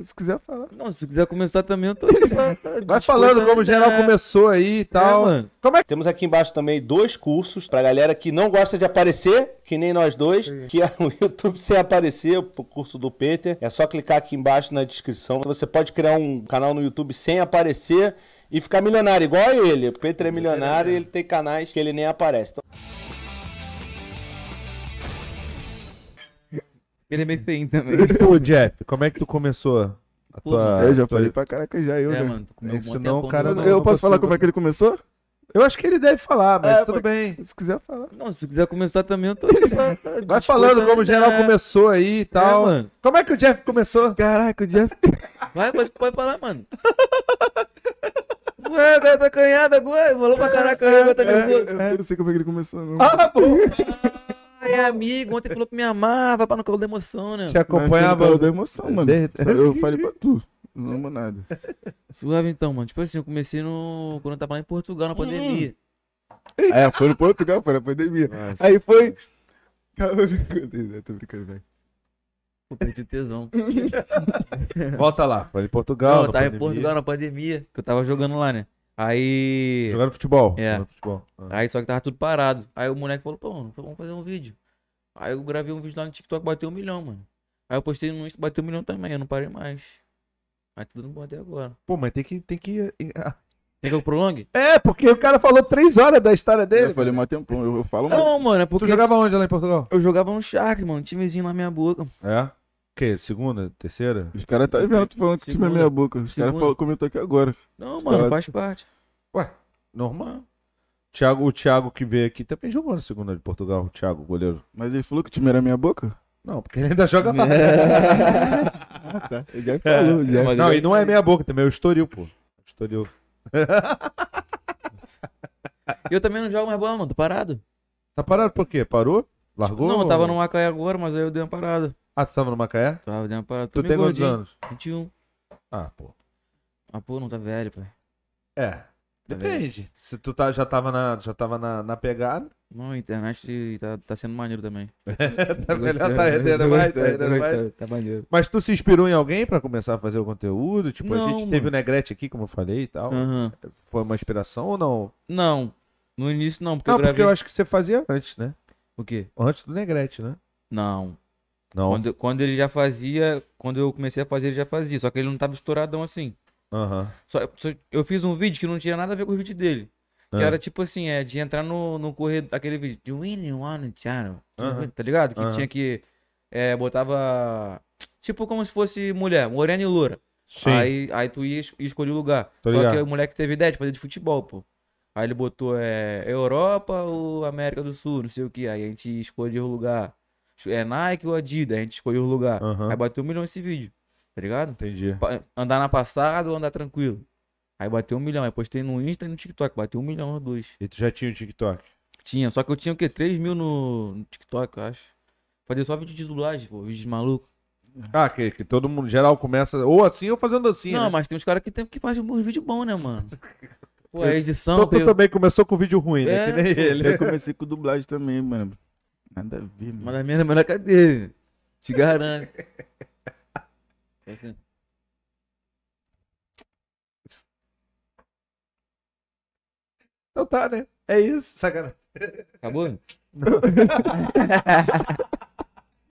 Se quiser falar. Não, se quiser começar também, eu tô. Vai falando né? como o geral é. começou aí e é, tal. É, mano. Como é... Temos aqui embaixo também dois cursos pra galera que não gosta de aparecer, que nem nós dois, Sim. que é o YouTube sem aparecer, o curso do Peter. É só clicar aqui embaixo na descrição. Você pode criar um canal no YouTube sem aparecer e ficar milionário, igual ele. O Peter é, é milionário e ele tem canais que ele nem aparece. Então, Ele é meio feio também. E tu, Jeff, como é que tu começou? A Pô, tua, eu já tua... falei pra caraca já, eu, é, né? mano, tu comeu é um cara, não, Eu não posso falar como é que ele começou? Eu acho que ele deve falar, mas é, tudo bem. Se quiser falar. Não, se quiser começar também, eu tô. Vai falando como o né? geral começou aí e é, tal. É, mano. Como é que o Jeff começou? Caraca, o Jeff. Vai, pode, pode falar, mano. Ué, o cara tá canhado agora. Falou pra caraca, o cara tá é, Eu não sei como é que ele começou, não. Ah, pô! é amigo, ontem falou que me amava, pra no calor da emoção, né? Te acompanhava. No calor da emoção, mano. Eu falei pra tu. Não amo nada. Suave então, mano. Tipo assim, eu comecei no. Quando eu tava lá em Portugal na hum. pandemia. É, foi no Portugal, foi na pandemia. Nossa. Aí foi. Calma, brincadeira, tô brincando, velho. Pô, perdi tesão. Volta lá, foi em Portugal. Não, eu tava pandemia. em Portugal na pandemia, que eu tava jogando lá, né? Aí. Jogando futebol. É. Jogando futebol. Ah. Aí só que tava tudo parado. Aí o moleque falou, pô, mano, vamos fazer um vídeo. Aí eu gravei um vídeo lá no TikTok, bateu um milhão, mano. Aí eu postei no Insta, bateu um milhão também, eu não parei mais. Mas tudo não bateu é agora. Pô, mas tem que. Tem que... Eh, eh, ah. Tem que eu prolongue? É, porque o cara falou três horas da história dele. Eu falei, mais tempo, eu, eu falo Não, mano, é porque. Tu jogava onde lá em Portugal? Eu jogava no Shark, mano, um timezinho na minha boca. É? quê? Segunda? Terceira? Os caras tá vendo, tu falando tipo, que o time é minha boca. Os caras comentou aqui agora. Não, Os mano, caras- faz parte. Ué, normal. Thiago, o Thiago que veio aqui também jogou na segunda de Portugal, o Thiago, goleiro. Mas ele falou que o time era minha boca? Não, porque ele ainda joga é. lá. Ah, tá. Ele já falou, é, já. Não, e não é minha boca também, é o Estoril, pô. Estoril. Eu também não jogo mais bola, mano. Tô parado. Tá parado por quê? Parou? Largou? Não, eu tava no Macaé agora, mas aí eu dei uma parada. Ah, tu tava no Macaé? Tava dentro pra... Tu tem quantos anos? 21. Ah, pô. Ah, pô, não tá velho, pai. É. Tá Depende. Velho. Se tu tá, já tava na, já tava na, na pegada. Não, a internet tá, tá sendo maneiro também. É, tá melhor, tá rendendo mais, tá rendendo mais. Tá maneiro. Mas tu se inspirou em alguém pra começar a fazer o conteúdo? Tipo, não, a gente mano. teve o Negrete aqui, como eu falei e tal. Uhum. Foi uma inspiração ou não? Não. No início não, porque não, eu gravei... porque eu acho que você fazia antes, né? O quê? Antes do Negrete, né? Não. Não. Quando, quando ele já fazia, quando eu comecei a fazer, ele já fazia. Só que ele não tava estouradão assim. Só, só- eu fiz um vídeo que não tinha nada a ver com o vídeo dele. Que é. era tipo assim, é de entrar no, no corredor, daquele vídeo. de Winnie One Channel. Aham. Tipo, tá ligado? Que tinha que. É, botava. Tipo como se fosse mulher, morena e loura. Sim. Aí, aí tu ia ia escolher o lugar. Tô tá Só ligado. que o moleque teve ideia de fazer de futebol, pô. Aí ele botou é, Europa ou América do Sul, não sei o que. Aí a gente escolheu o lugar é Nike ou Adidas, a gente escolheu o lugar. Uhum. Aí bateu um milhão esse vídeo, tá ligado? Entendi. Andar na passada ou andar tranquilo. Aí bateu um milhão, aí postei no Insta e no TikTok, bateu um milhão ou dois. E tu já tinha o TikTok? Tinha, só que eu tinha o quê? 3 mil no, no TikTok, eu acho. Fazia só vídeo de dublagem, pô, vídeo de maluco. Ah, que, que todo mundo, geral, começa ou assim ou fazendo assim, Não, né? mas tem uns caras que, tem, que fazem uns vídeos bons, né, mano? Pô, a edição... Então tu, tu também começou com vídeo ruim, né? É, que nem ele. Eu comecei com dublagem também, mano. Nada a ver, mano. Mas a minha na melhor cadê Te garanto. Então tá, né? É isso. Sacanagem. Acabou? Não.